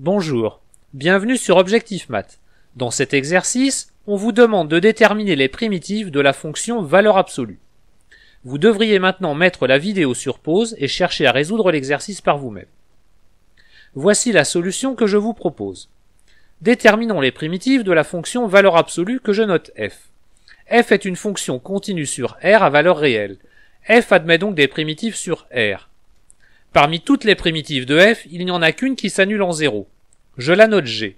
Bonjour, bienvenue sur Objectif Math. Dans cet exercice, on vous demande de déterminer les primitives de la fonction valeur absolue. Vous devriez maintenant mettre la vidéo sur pause et chercher à résoudre l'exercice par vous-même. Voici la solution que je vous propose. Déterminons les primitives de la fonction valeur absolue que je note f. f est une fonction continue sur r à valeur réelle. f admet donc des primitives sur r. Parmi toutes les primitives de f, il n'y en a qu'une qui s'annule en 0. Je la note g.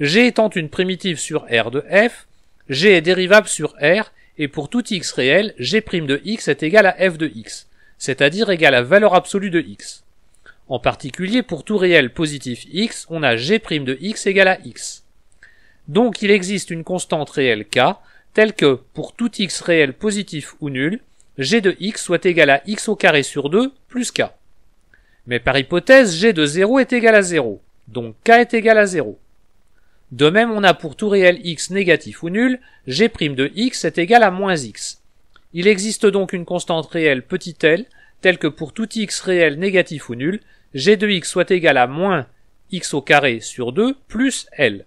g étant une primitive sur R de f, g est dérivable sur R, et pour tout x réel, g' de x est égal à f de x, c'est-à-dire égal à valeur absolue de x. En particulier, pour tout réel positif x, on a g' de x égal à x. Donc il existe une constante réelle k, telle que, pour tout x réel positif ou nul, g de x soit égal à x au carré sur 2 plus k. Mais par hypothèse, g de 0 est égal à 0, donc k est égal à 0. De même, on a pour tout réel x négatif ou nul, g' de x est égal à moins x. Il existe donc une constante réelle petite l, telle que pour tout x réel négatif ou nul, g de x soit égal à moins x au carré sur 2 plus L.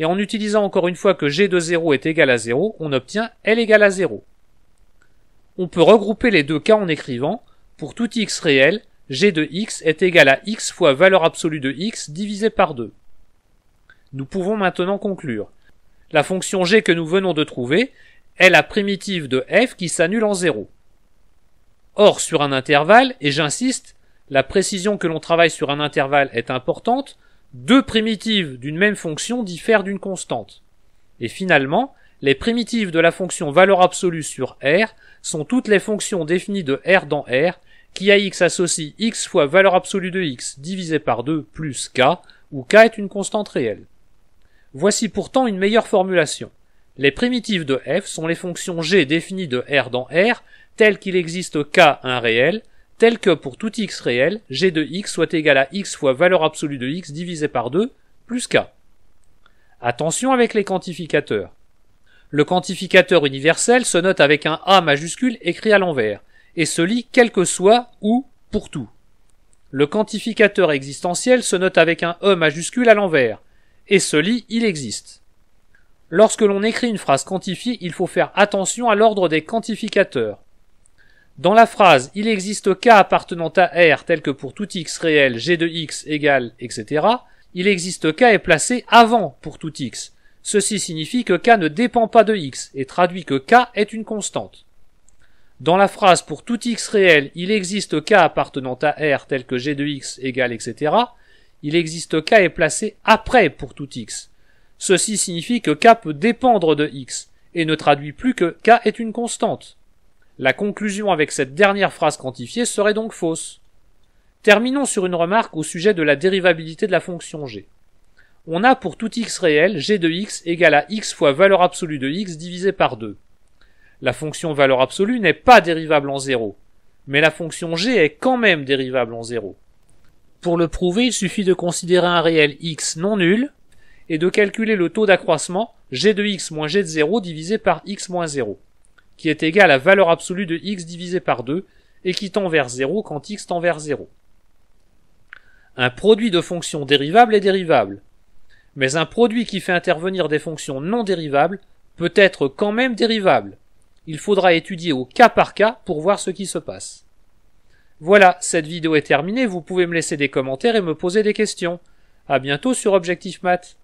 Et en utilisant encore une fois que G de 0 est égal à 0, on obtient L égal à 0. On peut regrouper les deux cas en écrivant pour tout x réel, g de x est égal à x fois valeur absolue de x divisé par 2. Nous pouvons maintenant conclure. La fonction g que nous venons de trouver est la primitive de f qui s'annule en 0. Or, sur un intervalle, et j'insiste, la précision que l'on travaille sur un intervalle est importante, deux primitives d'une même fonction diffèrent d'une constante. Et finalement, les primitives de la fonction valeur absolue sur R sont toutes les fonctions définies de R dans R qui à x associe x fois valeur absolue de x divisé par 2 plus k, où k est une constante réelle. Voici pourtant une meilleure formulation. Les primitives de f sont les fonctions g définies de r dans r, telles qu'il existe k un réel, tel que pour tout x réel, g de x soit égal à x fois valeur absolue de x divisé par 2 plus k. Attention avec les quantificateurs. Le quantificateur universel se note avec un A majuscule écrit à l'envers, et se lit quel que soit ou pour tout. Le quantificateur existentiel se note avec un E majuscule à l'envers, et se lit il existe. Lorsque l'on écrit une phrase quantifiée, il faut faire attention à l'ordre des quantificateurs. Dans la phrase il existe K appartenant à R tel que pour tout x réel G de x égale etc., il existe K est placé avant pour tout x. Ceci signifie que K ne dépend pas de x et traduit que K est une constante. Dans la phrase pour tout x réel, il existe k appartenant à R tel que g de x égale etc. Il existe k est placé après pour tout x. Ceci signifie que k peut dépendre de x et ne traduit plus que k est une constante. La conclusion avec cette dernière phrase quantifiée serait donc fausse. Terminons sur une remarque au sujet de la dérivabilité de la fonction g. On a pour tout x réel g de x égale à x fois valeur absolue de x divisé par 2. La fonction valeur absolue n'est pas dérivable en 0, mais la fonction g est quand même dérivable en 0. Pour le prouver, il suffit de considérer un réel x non nul et de calculer le taux d'accroissement g de x moins g de 0 divisé par x moins 0, qui est égal à valeur absolue de x divisé par 2 et qui tend vers 0 quand x tend vers 0. Un produit de fonctions dérivables est dérivable, mais un produit qui fait intervenir des fonctions non dérivables peut être quand même dérivable. Il faudra étudier au cas par cas pour voir ce qui se passe. Voilà, cette vidéo est terminée, vous pouvez me laisser des commentaires et me poser des questions. À bientôt sur Objectif Math.